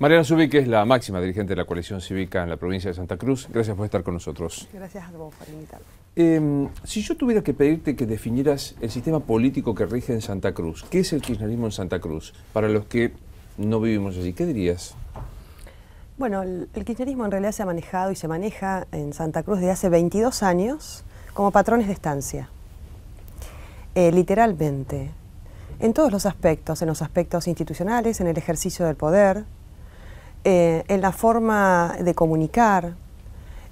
Mariana Zubí que es la máxima dirigente de la coalición cívica en la provincia de Santa Cruz, gracias por estar con nosotros. Gracias a vos por invitarme. Em, si yo tuviera que pedirte que definieras el sistema político que rige en Santa Cruz, ¿qué es el kirchnerismo en Santa Cruz? Para los que no vivimos allí, ¿qué dirías? Bueno, el, kirchnerismo en realidad se ha manejado y se maneja en Santa Cruz desde hace 22 años como patrones de estancia. Eh, literalmente, en todos los aspectos, en los aspectos institucionales, en el ejercicio del poder, eh, en la forma de comunicar,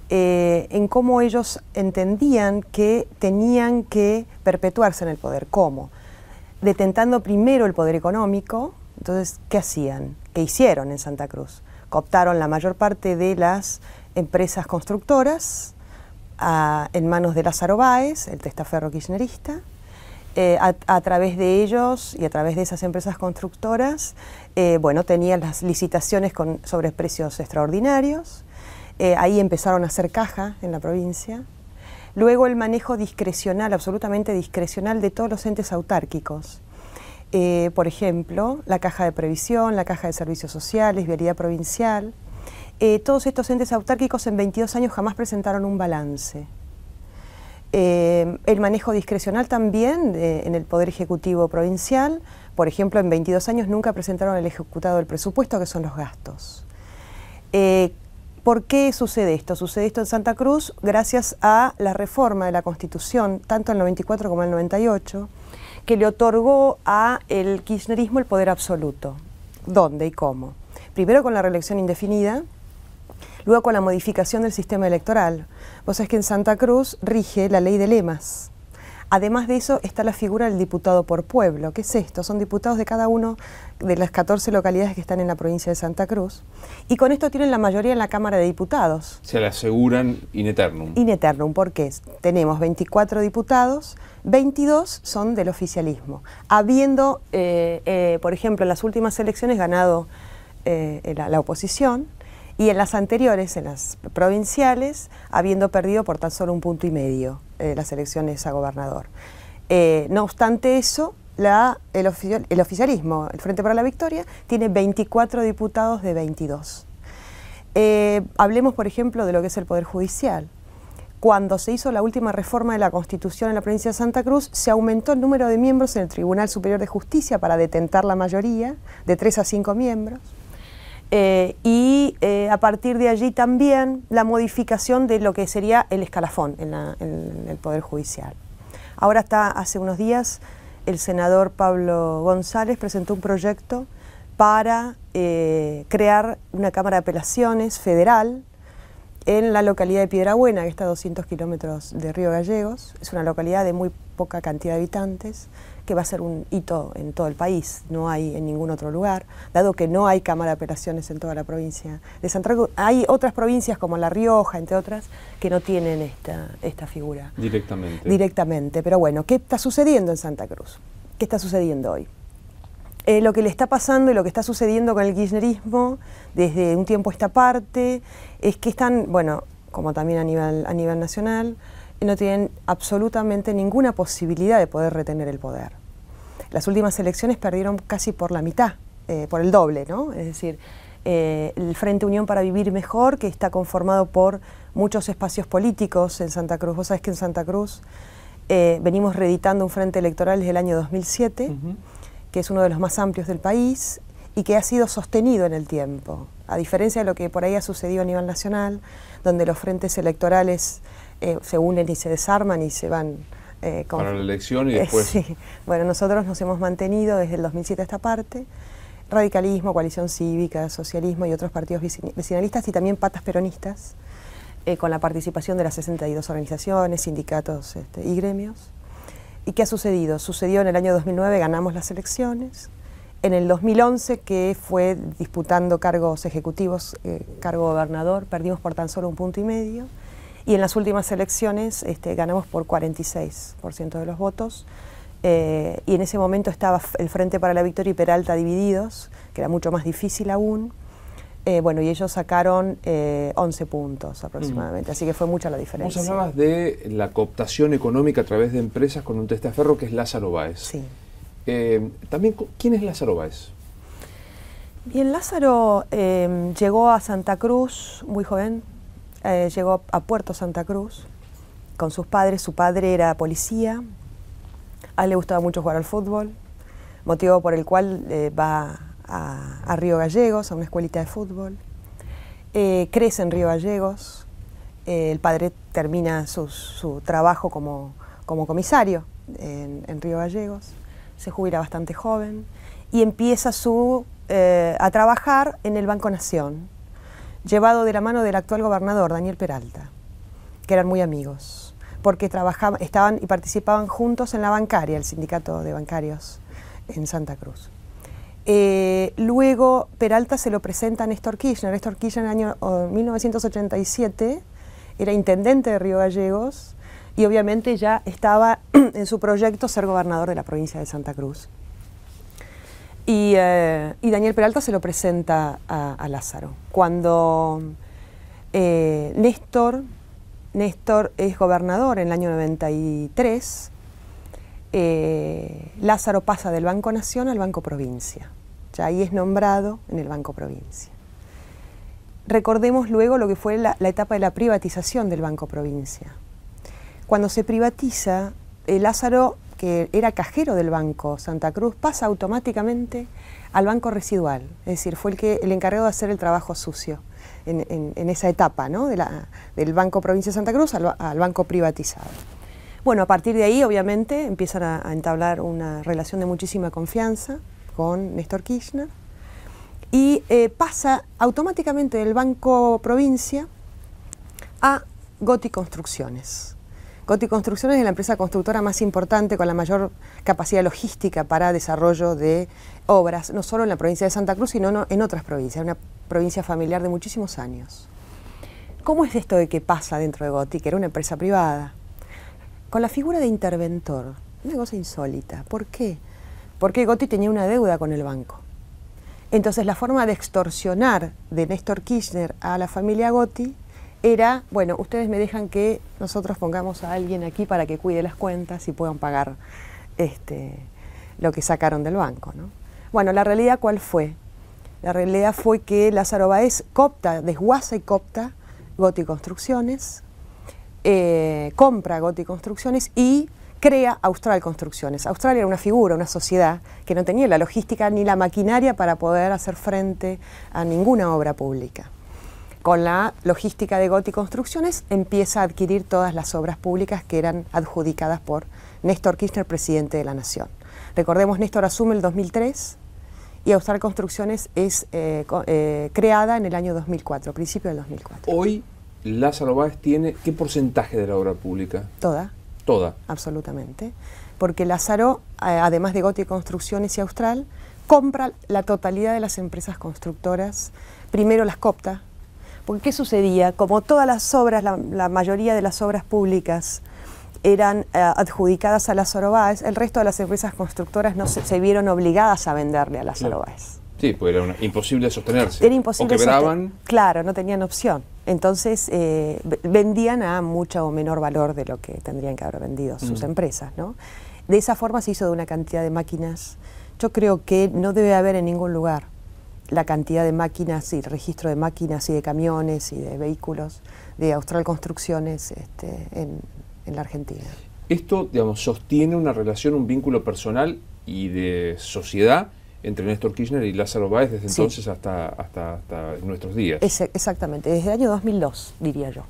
eh, en cómo ellos entendían que tenían que perpetuarse en el poder. ¿Cómo? Detentando primero el poder económico, entonces, ¿qué hacían? ¿Qué hicieron en Santa Cruz? Cooptaron la mayor parte de las empresas constructoras ah, en manos de las Báez, el testaferro kirchnerista, eh, a, través de ellos y a través de esas empresas constructoras, eh, bueno, tenían las licitaciones con, sobre precios extraordinarios, eh, ahí empezaron a hacer caja en la provincia, luego el manejo discrecional, absolutamente discrecional de todos los entes autárquicos. por ejemplo, la caja de previsión, la caja de servicios sociales, vialidad provincial. todos estos entes autárquicos en 22 años jamás presentaron un balance. Eh, el manejo discrecional también en el Poder Ejecutivo Provincial. Por ejemplo, en 22 años nunca presentaron el Ejecutado el presupuesto, que son los gastos. Eh, ¿Por qué sucede esto? Sucede esto en Santa Cruz gracias a la reforma de la Constitución, tanto en el 94 como en el 98, que le otorgó a el kirchnerismo el poder absoluto. ¿Dónde y cómo? Primero con la reelección indefinida, Luego con la modificación del sistema electoral. Vos sabés que en Santa Cruz rige la ley de lemas. Además de eso está la figura del diputado por pueblo. ¿Qué es esto? Son diputados de cada uno de las 14 localidades que están en la provincia de Santa Cruz. Y con esto tienen la mayoría en la Cámara de Diputados. Se la aseguran in eternum. In eternum, porque tenemos 24 diputados, 22 son del oficialismo. Habiendo, eh, eh, por ejemplo, en las últimas elecciones ganado eh, la oposición, y en las anteriores, en las provinciales, habiendo perdido por tan solo un punto y medio eh, las elecciones a gobernador. Eh, no obstante eso, la, el, oficial, oficialismo, el Frente para la Victoria, tiene 24 diputados de 22. Eh, hablemos, por ejemplo, de lo que es el Poder Judicial. Cuando se hizo la última reforma de la Constitución en la provincia de Santa Cruz, se aumentó el número de miembros en el Tribunal Superior de Justicia para detentar la mayoría, de 3 a 5 miembros. Eh, y eh, a partir de allí también la modificación de lo que sería el escalafón en, el Poder Judicial. Ahora está, hace unos días, el senador Pablo González presentó un proyecto para eh, crear una Cámara de Apelaciones federal en la localidad de Piedrabuena, que está a 200 kilómetros de Río Gallegos. Es una localidad de muy poca cantidad de habitantes, que va a ser un hito en todo el país, no hay en ningún otro lugar, dado que no hay Cámara de Operaciones en toda la provincia de Santiago. Hay otras provincias como La Rioja, entre otras, que no tienen esta, esta figura. Directamente. Directamente, pero bueno, ¿qué está sucediendo en Santa Cruz? ¿Qué está sucediendo hoy? Eh, lo que le está pasando y lo que está sucediendo con el kirchnerismo desde un tiempo a esta parte es que están, bueno, como también a nivel, a nivel nacional, no tienen absolutamente ninguna posibilidad de poder retener el poder. Las últimas elecciones perdieron casi por la mitad, eh, por el doble, ¿no? Es decir, eh, el Frente Unión para Vivir Mejor, que está conformado por muchos espacios políticos en Santa Cruz. Vos sabés que en Santa Cruz eh, venimos reeditando un frente electoral desde el año 2007, que es uno de los más amplios del país y que ha sido sostenido en el tiempo, a diferencia de lo que por ahí ha sucedido a nivel nacional, donde los frentes electorales se unen y se desarman y se van eh, para la elección y después. bueno, nosotros nos hemos mantenido desde el 2007 a esta parte. Radicalismo, coalición cívica, socialismo y otros partidos vecinalistas y también patas peronistas, eh, con la participación de las 62 organizaciones, sindicatos este, y gremios. ¿Y qué ha sucedido? Sucedió en el año 2009, ganamos las elecciones. En el 2011, que fue disputando cargos ejecutivos, eh, cargo gobernador, perdimos por tan solo un punto y medio y en las últimas elecciones este, ganamos por 46% de los votos. Eh, y en ese momento estaba el Frente para la Victoria y Peralta divididos, que era mucho más difícil aún. Eh, bueno, y ellos sacaron 11 eh, puntos aproximadamente, mm. así que fue mucha la diferencia. Vos hablabas de la cooptación económica a través de empresas con un testaferro que es Lázaro Báez. Sí. también, ¿quién es Lázaro Báez? Bien, Lázaro llegó a Santa Cruz muy joven, eh, llegó a Puerto Santa Cruz con sus padres. Su padre era policía, a le gustaba mucho jugar al fútbol, motivo por el cual eh, va a, Río Gallegos, a una escuelita de fútbol. Eh, crece en Río Gallegos, el padre termina su, trabajo como, comisario en, en, Río Gallegos, se jubila bastante joven y empieza su, a trabajar en el Banco Nación llevado de la mano del actual gobernador, Daniel Peralta, que eran muy amigos, porque trabajaban, estaban y participaban juntos en la bancaria, el sindicato de bancarios en Santa Cruz. Eh, luego Peralta se lo presenta a Néstor Kirchner. Néstor Kirchner en el año 1987 era intendente de Río Gallegos y obviamente ya estaba en su proyecto ser gobernador de la provincia de Santa Cruz. Eh, y, Daniel Peralta se lo presenta a, Lázaro. Cuando eh, Néstor, es gobernador en el año 93, eh, Lázaro pasa del Banco Nación al Banco Provincia. Ya ahí es nombrado en el Banco Provincia. Recordemos luego lo que fue la, etapa de la privatización del Banco Provincia. Cuando se privatiza, Lázaro que era cajero del Banco Santa Cruz pasa automáticamente al Banco Residual, es decir, fue el, que, el encargado de hacer el trabajo sucio en, esa etapa ¿no? del Banco Provincia Santa Cruz al, Banco Privatizado. Bueno, a partir de ahí, obviamente, empiezan a, entablar una relación de muchísima confianza con Néstor Kirchner y eh, pasa automáticamente del Banco Provincia a Goti Construcciones. Goti Construcciones es la empresa constructora más importante con la mayor capacidad logística para desarrollo de obras, no solo en la provincia de Santa Cruz, sino en otras provincias, una provincia familiar de muchísimos años. ¿Cómo es esto de que pasa dentro de Goti, que era una empresa privada? Con la figura de interventor, una cosa insólita. ¿Por qué? Porque Goti tenía una deuda con el banco. Entonces la forma de extorsionar de Néstor Kirchner a la familia Goti era, bueno, ustedes me dejan que nosotros pongamos a alguien aquí para que cuide las cuentas y puedan pagar este, lo que sacaron del banco. ¿no? Bueno, la realidad cuál fue? La realidad fue que Lázaro Baez copta, desguaza y copta Goti Construcciones, eh, compra Goti Construcciones y crea Austral Construcciones. Austral era una figura, una sociedad que no tenía la logística ni la maquinaria para poder hacer frente a ninguna obra pública con la logística de Goti Construcciones empieza a adquirir todas las obras públicas que eran adjudicadas por Néstor Kirchner, presidente de la Nación. Recordemos, Néstor asume el 2003 y Austral Construcciones es eh, eh, creada en el año 2004, principio del 2004. Hoy Lázaro Báez tiene qué porcentaje de la obra pública? Toda. Toda. Absolutamente. Porque Lázaro, eh, además de Goti Construcciones y Austral, compra la totalidad de las empresas constructoras, primero las copta, porque ¿qué sucedía? Como todas las obras, la, mayoría de las obras públicas eran eh, adjudicadas a las Orobaes, el resto de las empresas constructoras no se, vieron obligadas a venderle a las Orobaes. Sí, pues era imposible sostenerse. Era imposible. O quebraban. Claro, no tenían opción. Entonces eh, vendían a mucho o menor valor de lo que tendrían que haber vendido sus mm. empresas, ¿no? De esa forma se hizo de una cantidad de máquinas. Yo creo que no debe haber en ningún lugar la cantidad de máquinas y registro de máquinas y de camiones y de vehículos de Austral Construcciones este, en, la Argentina. Esto, digamos, sostiene una relación, un vínculo personal y de sociedad entre Néstor Kirchner y Lázaro Báez desde entonces hasta, hasta, nuestros días. exactamente, desde el año 2002, diría yo.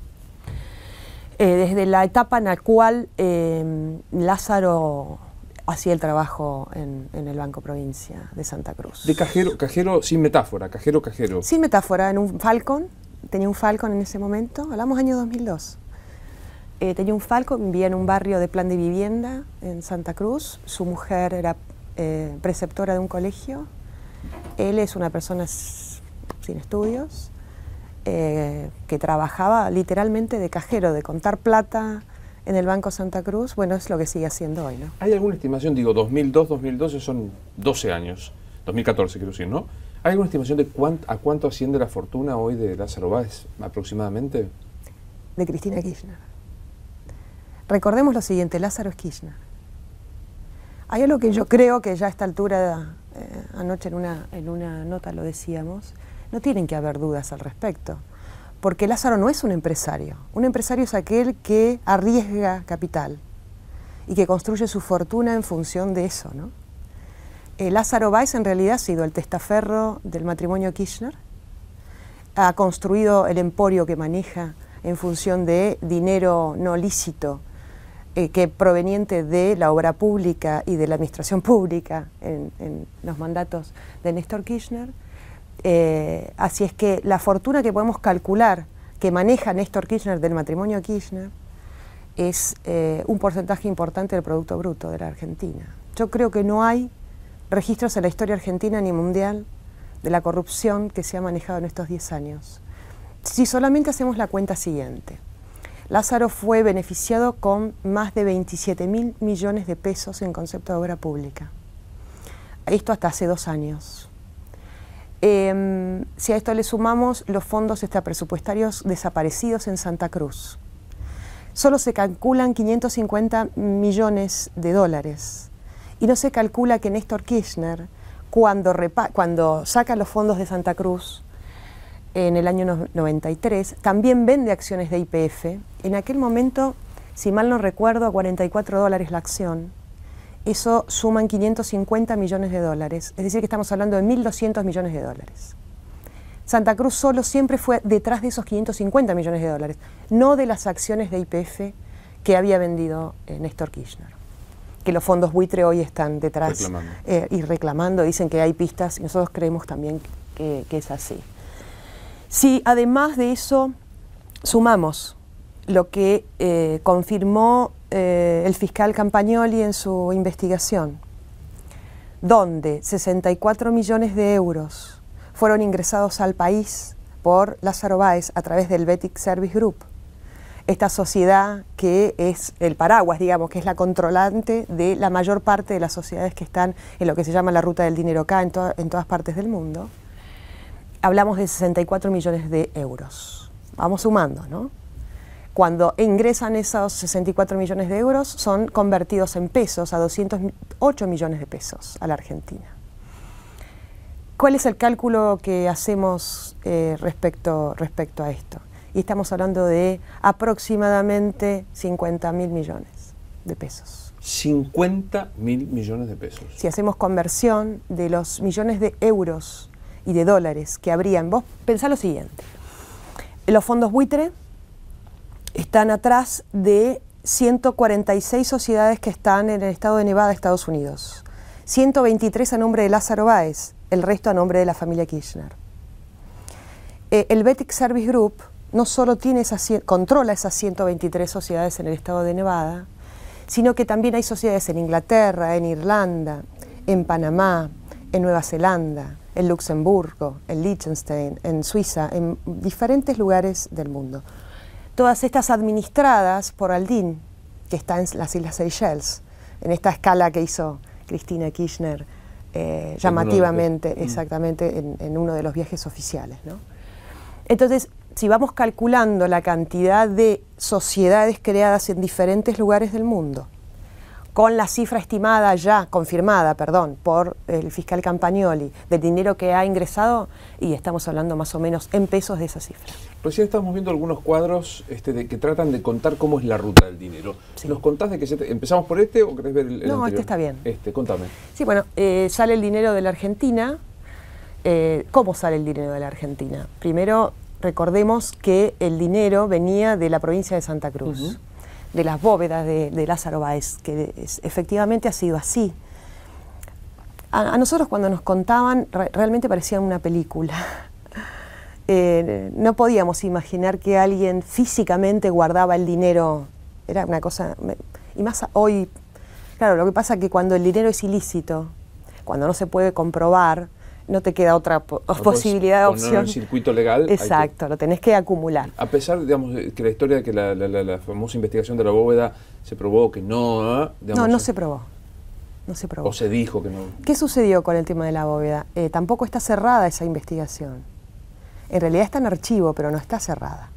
Eh, desde la etapa en la cual eh, Lázaro hacía el trabajo en, el Banco Provincia de Santa Cruz. De cajero, cajero sin metáfora, cajero, cajero. Sin metáfora, en un Falcon, tenía un Falcon en ese momento, hablamos año 2002. Eh, tenía un Falcon, vivía en un barrio de plan de vivienda en Santa Cruz, su mujer era eh, preceptora de un colegio, él es una persona sin estudios, eh, que trabajaba literalmente de cajero, de contar plata, en el Banco Santa Cruz, bueno, es lo que sigue haciendo hoy, ¿no? ¿Hay alguna estimación, digo, 2002, 2012 son 12 años, 2014 quiero decir, ¿no? ¿Hay alguna estimación de a cuánto asciende la fortuna hoy de Lázaro Báez aproximadamente? De Cristina Kirchner. Recordemos lo siguiente, Lázaro es Kirchner. Hay algo que yo creo que ya a esta altura, eh, anoche en una, en una nota lo decíamos, no tienen que haber dudas al respecto. Porque Lázaro no es un empresario. Un empresario es aquel que arriesga capital y que construye su fortuna en función de eso. Eh, Lázaro Weiss en realidad ha sido el testaferro del matrimonio Kirchner, ha construido el emporio que maneja en función de dinero no lícito, eh, que proveniente de la obra pública y de la administración pública en, en los mandatos de Néstor Kirchner. Eh, así es que la fortuna que podemos calcular que maneja Néstor Kirchner del matrimonio Kirchner es eh, un porcentaje importante del Producto Bruto de la Argentina. Yo creo que no hay registros en la historia argentina ni mundial de la corrupción que se ha manejado en estos 10 años. Si solamente hacemos la cuenta siguiente, Lázaro fue beneficiado con más de 27 mil millones de pesos en concepto de obra pública. Esto hasta hace dos años. Em, si a esto le sumamos los fondos extrapresupuestarios desaparecidos en Santa Cruz, solo se calculan 550 millones de dólares. Y no se calcula que Néstor Kirchner, cuando, saca los fondos de Santa Cruz, en el año 93, también vende acciones de IPF. En aquel momento, si mal no recuerdo, a 44 dólares la acción eso suman 550 millones de dólares, es decir que estamos hablando de 1.200 millones de dólares. Santa Cruz solo siempre fue detrás de esos 550 millones de dólares, no de las acciones de IPF que había vendido eh, Néstor Kirchner. Que los fondos buitre hoy están detrás eh, y reclamando, dicen que hay pistas y nosotros creemos también que es así. Si además de eso sumamos lo que eh, confirmó eh, el fiscal Campagnoli en su investigación, donde 64 millones de euros fueron ingresados al país por Lázaro Báez a través del Betic Service Group, esta sociedad que es el paraguas, digamos, que es la controlante de la mayor parte de las sociedades que están en lo que se llama la ruta del dinero acá en todas partes del mundo. Hablamos de 64 millones de euros. Vamos sumando, ¿no? cuando ingresan esos 64 millones de euros, son convertidos en pesos a 208 millones de pesos a la Argentina. ¿Cuál es el cálculo que hacemos eh, respecto, respecto a esto? Y estamos hablando de aproximadamente 50 mil millones de pesos. 50 mil millones de pesos. Si hacemos conversión de los millones de euros y de dólares que habrían, vos pensá lo siguiente. Los fondos buitre, están atrás de 146 sociedades que están en el estado de Nevada, Estados Unidos. 123 a nombre de Lázaro Báez, el resto a nombre de la familia Kirchner. Eh, el Betic Service Group no solo tiene controla esas 123 sociedades en el estado de Nevada, sino que también hay sociedades en Inglaterra, en Irlanda, en Panamá, en Nueva Zelanda, en Luxemburgo, en Liechtenstein, en Suiza, en diferentes lugares del mundo todas estas administradas por Aldin, que está en las Islas Seychelles, en esta escala que hizo Cristina Kirchner eh, llamativamente, exactamente, en, uno de los viajes oficiales. Entonces, si vamos calculando la cantidad de sociedades creadas en diferentes lugares del mundo, con la cifra estimada ya, confirmada, perdón, por el fiscal Campagnoli, del dinero que ha ingresado, y estamos hablando más o menos en pesos de esa cifra. Recién estamos viendo algunos cuadros este, que tratan de contar cómo es la ruta del dinero. ¿Nos contás de que empezamos por este o querés ver el, el No, este está bien. Este, contame. Sí, bueno, eh, sale el dinero de la Argentina. Eh, ¿Cómo sale el dinero de la Argentina? Primero, recordemos que el dinero venía de la provincia de Santa Cruz de las bóvedas de, Lázaro Báez, que efectivamente ha sido así. A, nosotros cuando nos contaban realmente parecía una película. Eh, no podíamos imaginar que alguien físicamente guardaba el dinero. Era una cosa... Y más hoy, claro, lo que pasa es que cuando el dinero es ilícito, cuando no se puede comprobar, no te queda otra posibilidad de opción. en el circuito legal. Exacto, lo tenés que acumular. A pesar, digamos, que la historia de que la, famosa investigación de la bóveda se probó que no... ¿eh? no, no se probó. No se probó. O se dijo que no. ¿Qué sucedió con el tema de la bóveda? Eh, tampoco está cerrada esa investigación. En realidad está en archivo, pero no está cerrada.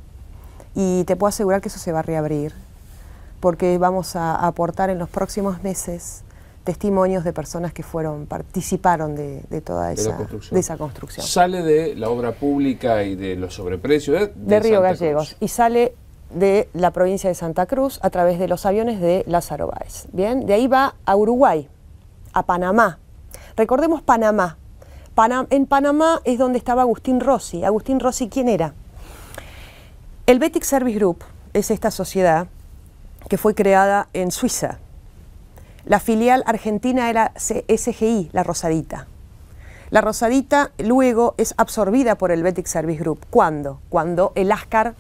Y te puedo asegurar que eso se va a reabrir, porque vamos a aportar en los próximos meses testimonios de personas que fueron, participaron de, toda esa, construcción. esa construcción. Sale de la obra pública y de los sobreprecios ¿eh? de, Río Gallegos y sale de la provincia de Santa Cruz a través de los aviones de Lázaro Báez. Bien, de ahí va a Uruguay, a Panamá. Recordemos Panamá. en Panamá es donde estaba Agustín Rossi. Agustín Rossi, ¿quién era? El Betic Service Group es esta sociedad que fue creada en Suiza la filial argentina era SGI, la Rosadita. La Rosadita luego es absorbida por el Betic Service Group. ¿Cuándo? Cuando el ASCAR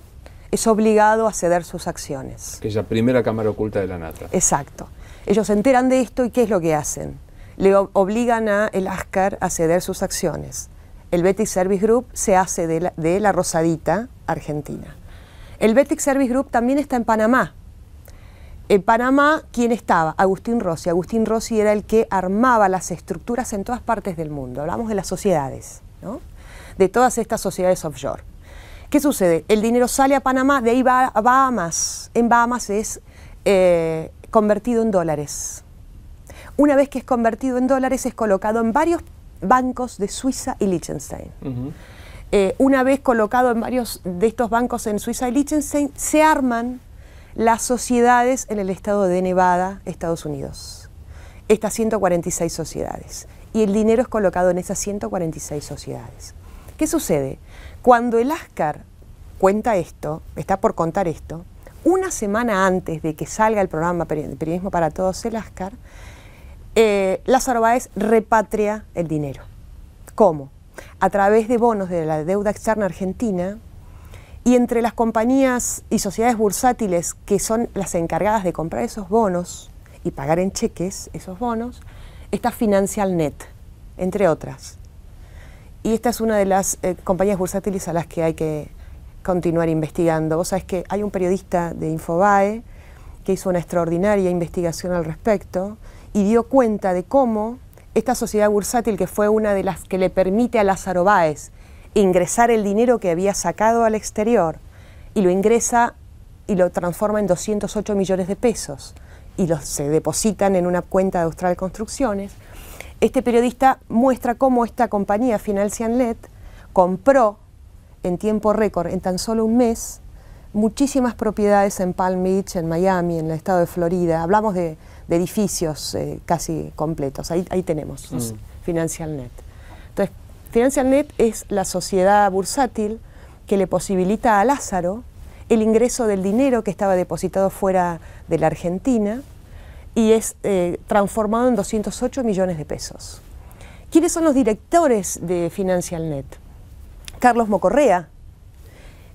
es obligado a ceder sus acciones. la primera cámara oculta de la nata. Exacto. Ellos se enteran de esto y ¿qué es lo que hacen? Le obligan a el ASCAR a ceder sus acciones. El Betic Service Group se hace de la, de la Rosadita Argentina. El Betic Service Group también está en Panamá, en Panamá, ¿quién estaba? Agustín Rossi. Agustín Rossi era el que armaba las estructuras en todas partes del mundo. Hablamos de las sociedades, ¿no? De todas estas sociedades offshore. ¿Qué sucede? El dinero sale a Panamá, de ahí va a Bahamas. En Bahamas es eh, convertido en dólares. Una vez que es convertido en dólares, es colocado en varios bancos de Suiza y Liechtenstein. Eh, una vez colocado en varios de estos bancos en Suiza y Liechtenstein, se arman las sociedades en el estado de Nevada, Estados Unidos. Estas 146 sociedades. Y el dinero es colocado en esas 146 sociedades. ¿Qué sucede? Cuando el ASCAR cuenta esto, está por contar esto, una semana antes de que salga el programa Periodismo para Todos, el ASCAR, eh, Lázaro repatria el dinero. ¿Cómo? A través de bonos de la deuda externa argentina, y entre las compañías y sociedades bursátiles que son las encargadas de comprar esos bonos y pagar en cheques esos bonos, está Net, entre otras. Y esta es una de las eh, compañías bursátiles a las que hay que continuar investigando. Vos sabés que hay un periodista de Infobae que hizo una extraordinaria investigación al respecto y dio cuenta de cómo esta sociedad bursátil, que fue una de las que le permite a las Báez ingresar el dinero que había sacado al exterior y lo ingresa y lo transforma en 208 millones de pesos y los se depositan en una cuenta de Austral Construcciones. Este periodista muestra cómo esta compañía Net compró en tiempo récord, en tan solo un mes, muchísimas propiedades en Palm Beach, en Miami, en el estado de Florida. Hablamos de, edificios eh, casi completos. Ahí, tenemos mm. Financial Net Financialnet es la sociedad bursátil que le posibilita a Lázaro el ingreso del dinero que estaba depositado fuera de la Argentina y es eh, transformado en 208 millones de pesos. ¿Quiénes son los directores de Net? Carlos Mocorrea.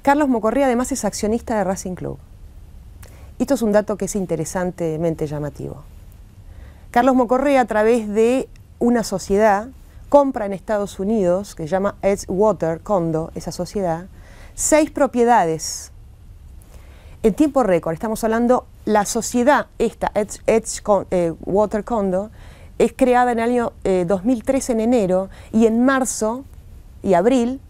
Carlos Mocorrea además es accionista de Racing Club. Esto es un dato que es interesantemente llamativo. Carlos Mocorrea a través de una sociedad compra en Estados Unidos, que se llama Water Condo, esa sociedad, seis propiedades en tiempo récord. Estamos hablando, la sociedad, esta Edge eh, Water Condo, es creada en el año 2013 eh, 2003 en enero y en marzo y abril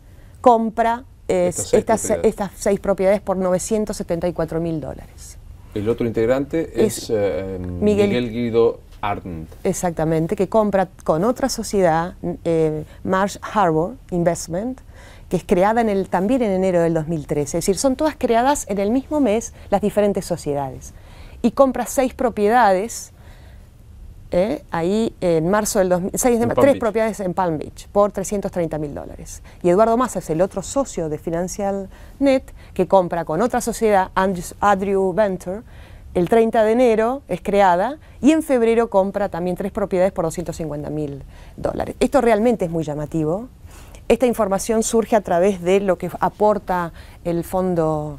compra eh, estas, seis propiedades. por 974 mil dólares. El otro integrante es, Miguel Guido Exactamente, que compra con otra sociedad, eh, Marsh Harbor Investment, que es creada en el, también en enero del 2013. Es decir, son todas creadas en el mismo mes las diferentes sociedades. Y compra seis propiedades, eh, ahí en marzo del 2013, tres propiedades en Palm Beach por 330 mil dólares. Y Eduardo Massa es el otro socio de Financial Net que compra con otra sociedad, Andrew Venture, el 30 de enero es creada y en febrero compra también tres propiedades por 250 mil dólares. Esto realmente es muy llamativo. Esta información surge a través de lo que aporta el fondo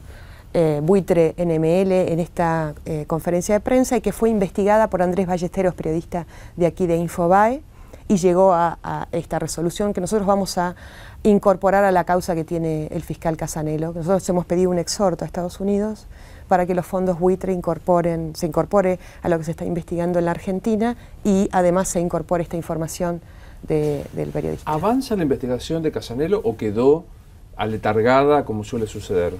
eh, buitre NML en esta eh, conferencia de prensa y que fue investigada por Andrés Ballesteros, periodista de aquí de Infobae, y llegó a, a, esta resolución que nosotros vamos a incorporar a la causa que tiene el fiscal Casanelo. Nosotros hemos pedido un exhorto a Estados Unidos para que los fondos buitre incorporen, se incorpore a lo que se está investigando en la Argentina y además se incorpore esta información del periodista. ¿Avanza la investigación de Casanelo o quedó aletargada como suele suceder?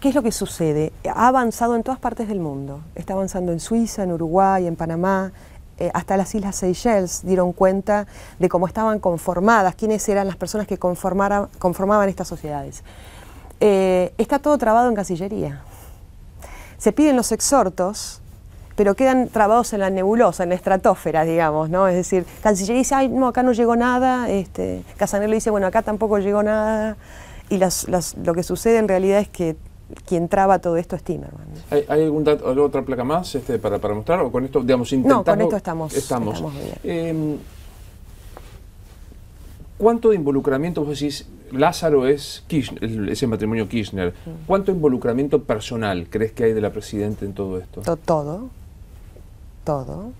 ¿Qué es lo que sucede? Ha avanzado en todas partes del mundo. Está avanzando en Suiza, en Uruguay, en Panamá, eh, hasta las Islas Seychelles dieron cuenta de cómo estaban conformadas, quiénes eran las personas que conformaban estas sociedades. Eh, está todo trabado en Cancillería. Se piden los exhortos, pero quedan trabados en la nebulosa, en la estratosfera, digamos, ¿no? Es decir, Cancillería dice, ay, no, acá no llegó nada, este, dice, bueno, acá tampoco llegó nada, y lo que sucede en realidad es que quien traba todo esto es Timerman. ¿Hay, hay algún otra placa más este, para, para, mostrar? ¿O con esto, digamos, No, con esto estamos. Em, ¿Cuánto de involucramiento, vos decís, Lázaro es ese matrimonio Kirchner, ¿cuánto involucramiento personal crees que hay de la Presidenta en todo esto? Todo, todo,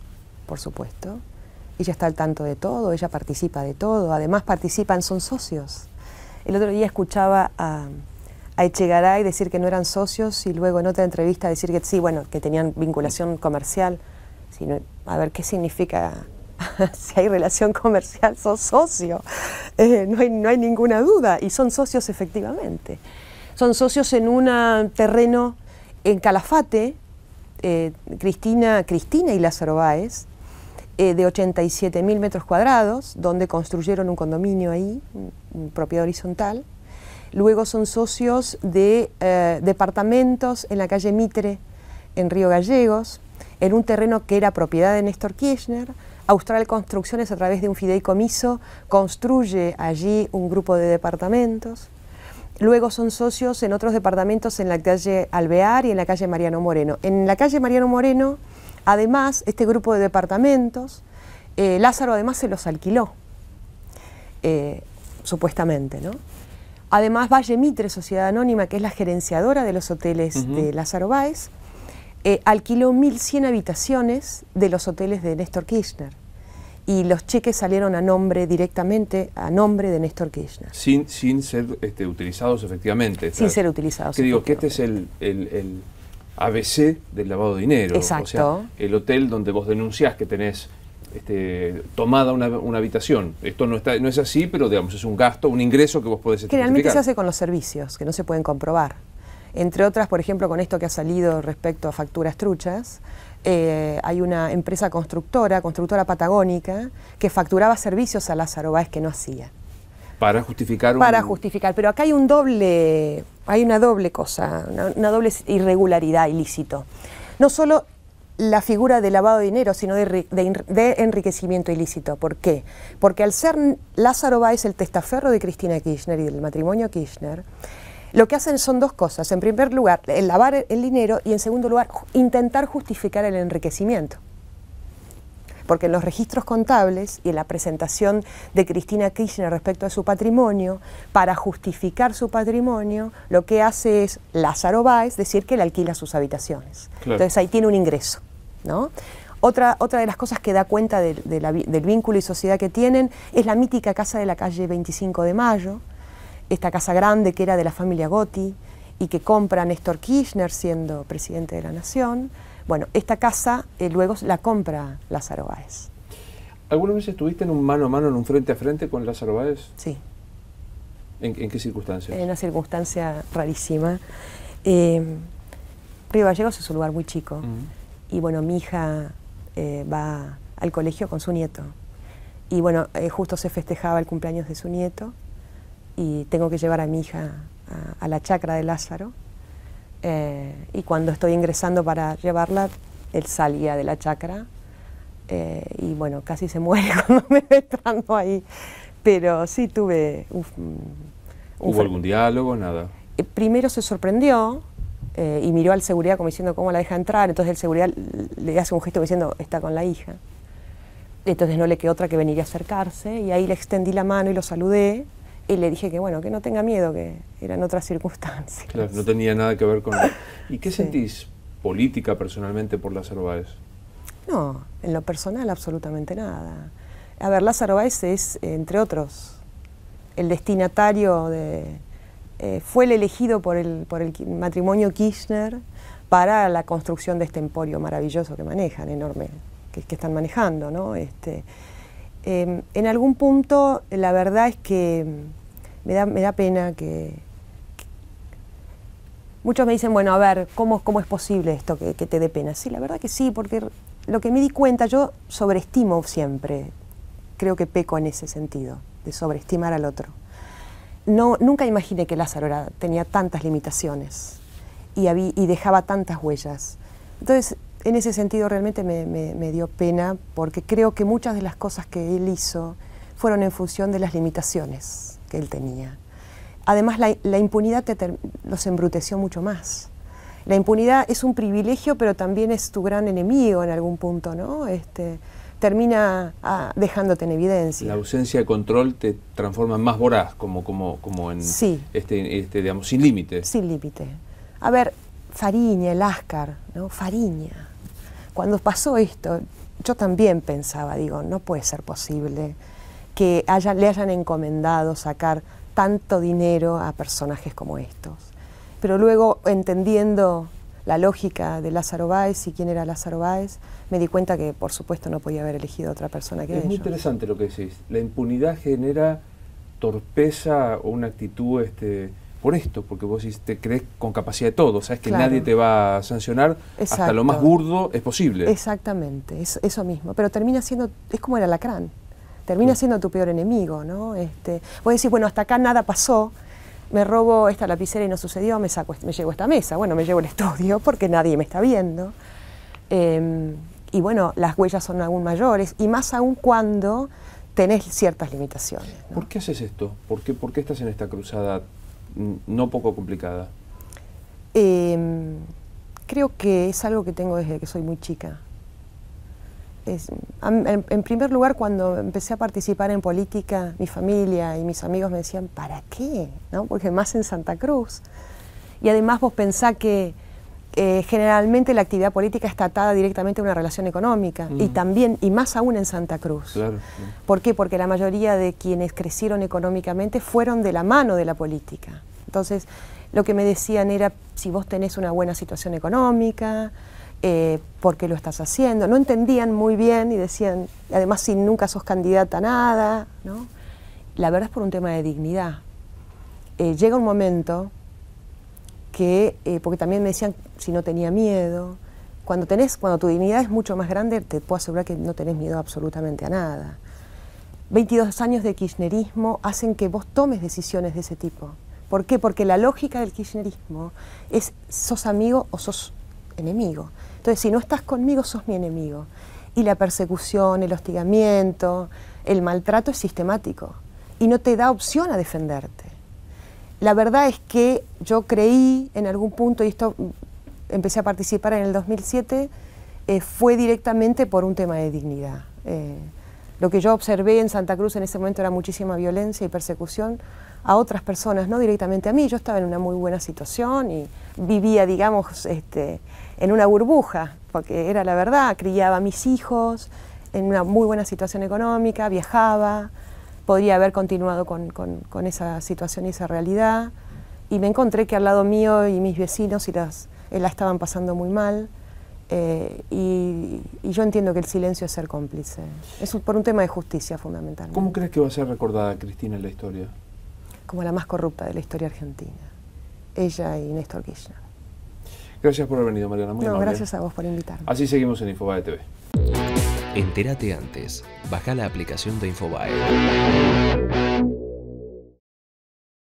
por supuesto. Ella está al tanto de todo, ella participa de todo, además participan, son socios. El otro día escuchaba a, a Echegaray decir que no eran socios y luego en otra entrevista decir que sí, bueno, que tenían vinculación comercial. Sino, a ver, ¿qué significa si hay relación comercial, sos socio. Eh, no, hay, ninguna duda. Y son socios efectivamente. Son socios en un terreno en Calafate, eh, Cristina, Cristina y Lázaro Báez, eh, de 87 mil metros cuadrados, donde construyeron un condominio ahí, propiedad horizontal. Luego son socios de departamentos en la calle Mitre, en Río Gallegos, en un terreno que era propiedad de Néstor Kirchner, Austral Construcciones a través de un fideicomiso construye allí un grupo de departamentos. Luego son socios en otros departamentos en la calle Alvear y en la calle Mariano Moreno. En la calle Mariano Moreno, además, este grupo de departamentos, eh, Lázaro además se los alquiló, eh, supuestamente, ¿no? Además, Valle Mitre, Sociedad Anónima, que es la gerenciadora de los hoteles de Lázaro Báez, eh, alquiló 1.100 habitaciones de los hoteles de Néstor Kirchner. Y los cheques salieron a nombre directamente, a nombre de Néstor Kirchner. Sin, sin ser este, utilizados efectivamente. Sin ser utilizados. Que digo, que este es el, ABC del lavado de dinero. Exacto. el hotel donde vos denunciás que tenés este, tomada una, habitación. Esto no, está, no es así, pero digamos, es un gasto, un ingreso que vos podés Generalmente se hace con los servicios, que no se pueden comprobar. Entre otras, por ejemplo, con esto que ha salido respecto a facturas truchas, eh, hay una empresa constructora, constructora patagónica, que facturaba servicios a Lázaro Báez que no hacía. Para justificar un... Para justificar, pero acá hay un doble, hay una doble cosa, una, doble irregularidad, ilícito. No solo la figura de lavado de dinero, sino de, de, enriquecimiento ilícito. ¿Por qué? Porque al ser Lázaro Báez el testaferro de Cristina Kirchner y del matrimonio Kirchner, lo que hacen son dos cosas. En primer lugar, eh, el lavar el dinero y en segundo lugar, intentar justificar el enriquecimiento. Porque en los registros contables y en la presentación de Cristina Kirchner respecto a su patrimonio, para justificar su patrimonio, lo que hace es Lázaro Báez decir que le alquila sus habitaciones. Entonces ahí tiene un ingreso. Otra, otra, de las cosas que da cuenta del vínculo y sociedad que tienen es la mítica casa de la calle 25 de Mayo, esta casa grande que era de la familia Gotti y que compra Néstor Kirchner siendo presidente de la Nación. Bueno, esta casa eh, luego la compra Lázaro Báez. ¿Alguna vez estuviste en un mano a mano, en un frente a frente con Lázaro Báez? Sí. ¿En, qué circunstancias? En una circunstancia rarísima. Eh, Río Gallegos es un lugar muy chico. Y bueno, mi hija eh, va al colegio con su nieto. Y bueno, justo se festejaba el cumpleaños de su nieto y tengo que llevar a mi hija a, la chacra de Lázaro. Eh, y cuando estoy ingresando para llevarla, él salía de la chacra eh, y bueno, casi se muere cuando me ve entrando ahí. Pero sí tuve ¿Hubo algún diálogo, nada? Eh, primero se sorprendió y miró al seguridad como diciendo, ¿cómo la deja entrar? Entonces el seguridad le hace un gesto diciendo, está con la hija. Entonces no le quedó otra que venir a acercarse y ahí le extendí la mano y lo saludé y le dije que bueno, que no tenga miedo, que eran otras circunstancias. Claro, no tenía nada que ver con... ¿Y qué sentís política personalmente por Lázaro Báez? No, en lo personal absolutamente nada. A ver, Lázaro Báez es, entre otros, el destinatario de... Eh, fue el elegido por el, por el matrimonio Kirchner para la construcción de este emporio maravilloso que manejan, enorme, que, que están manejando, ¿no? Este, Em, en algún punto, la verdad es que me da, pena que, Muchos me dicen, bueno, a ver, ¿cómo, cómo es posible esto que, te dé pena? Sí, la verdad que sí, porque lo que me di cuenta, yo sobreestimo siempre. Creo que peco en ese sentido, de sobreestimar al otro. No, nunca imaginé que Lázaro tenía tantas limitaciones y, y dejaba tantas huellas. Entonces, en ese sentido realmente me, dio pena porque creo que muchas de las cosas que él hizo fueron en función de las limitaciones que él tenía. Además, la, impunidad te, los embruteció mucho más. La impunidad es un privilegio, pero también es tu gran enemigo en algún punto, ¿no? Este, termina ah, dejándote en evidencia. La ausencia de control te transforma en más voraz, como, como, como en, este, este, digamos, sin límite. Sin límite. A ver, Fariña, el Áscar, ¿no? Fariña, cuando pasó esto, yo también pensaba, digo, no puede ser posible que haya, le hayan encomendado sacar tanto dinero a personajes como estos. Pero luego, entendiendo la lógica de Lázaro Báez y quién era Lázaro Báez, me di cuenta que por supuesto no podía haber elegido otra persona que Es muy interesante lo que decís. La impunidad genera torpeza o una actitud este, por esto, porque vos te crees con capacidad de todo, sabes que nadie te va a sancionar hasta lo más burdo es posible. Exactamente, es, eso mismo, pero termina siendo, es como el alacrán, termina siendo tu peor enemigo, ¿no? Este, vos decís, bueno, hasta acá nada pasó, me robo esta lapicera y no sucedió, me, saco, me llevo esta mesa, bueno, me llevo el estudio porque nadie me está viendo. Em, y bueno, las huellas son aún mayores, y más aún cuando tenés ciertas limitaciones. ¿Por qué haces esto? ¿Por qué, ¿Por qué estás en esta cruzada no poco complicada? Em, creo que es algo que tengo desde que soy muy chica. Es, en, primer lugar, cuando empecé a participar en política, mi familia y mis amigos me decían, ¿para qué? ¿No? Porque más en Santa Cruz. Y además vos pensás que eh, generalmente la actividad política está atada directamente a una relación económica y también, y más aún en Santa Cruz. ¿Por qué? Porque la mayoría de quienes crecieron económicamente fueron de la mano de la política. Entonces, lo que me decían era, si vos tenés una buena situación económica, eh, por qué lo estás haciendo. No entendían muy bien y decían, además, si nunca sos candidata a nada, ¿no? La verdad es por un tema de dignidad. Eh, llega un momento que, eh, porque también me decían si no tenía miedo, cuando, tenés, cuando tu dignidad es mucho más grande, te puedo asegurar que no tenés miedo absolutamente a nada. 22 años de kirchnerismo hacen que vos tomes decisiones de ese tipo. ¿Por qué? Porque la lógica del kirchnerismo es sos amigo o sos enemigo. Entonces, si no estás conmigo, sos mi enemigo. Y la persecución, el hostigamiento, el maltrato es sistemático y no te da opción a defenderte. La verdad es que yo creí en algún punto, y esto empecé a participar en el 2007, eh, fue directamente por un tema de dignidad. Eh, lo que yo observé en Santa Cruz en ese momento era muchísima violencia y persecución, a otras personas, no directamente a mí. Yo estaba en una muy buena situación y vivía, digamos, este, en una burbuja, porque era la verdad, criaba a mis hijos en una muy buena situación económica, viajaba, podría haber continuado con, con, esa situación y esa realidad. Y me encontré que al lado mío y mis vecinos y las, eh, la estaban pasando muy mal. Eh, y, yo entiendo que el silencio es ser cómplice. Es por un tema de justicia fundamentalmente. ¿Cómo crees que va a ser recordada Cristina en la historia? como la más corrupta de la historia argentina. Ella y Néstor Kirchner. Gracias por haber venido, Mariana. Muy gracias a vos por invitarme. Así seguimos en Infobae TV. Entérate antes. Baja la aplicación de Infobae.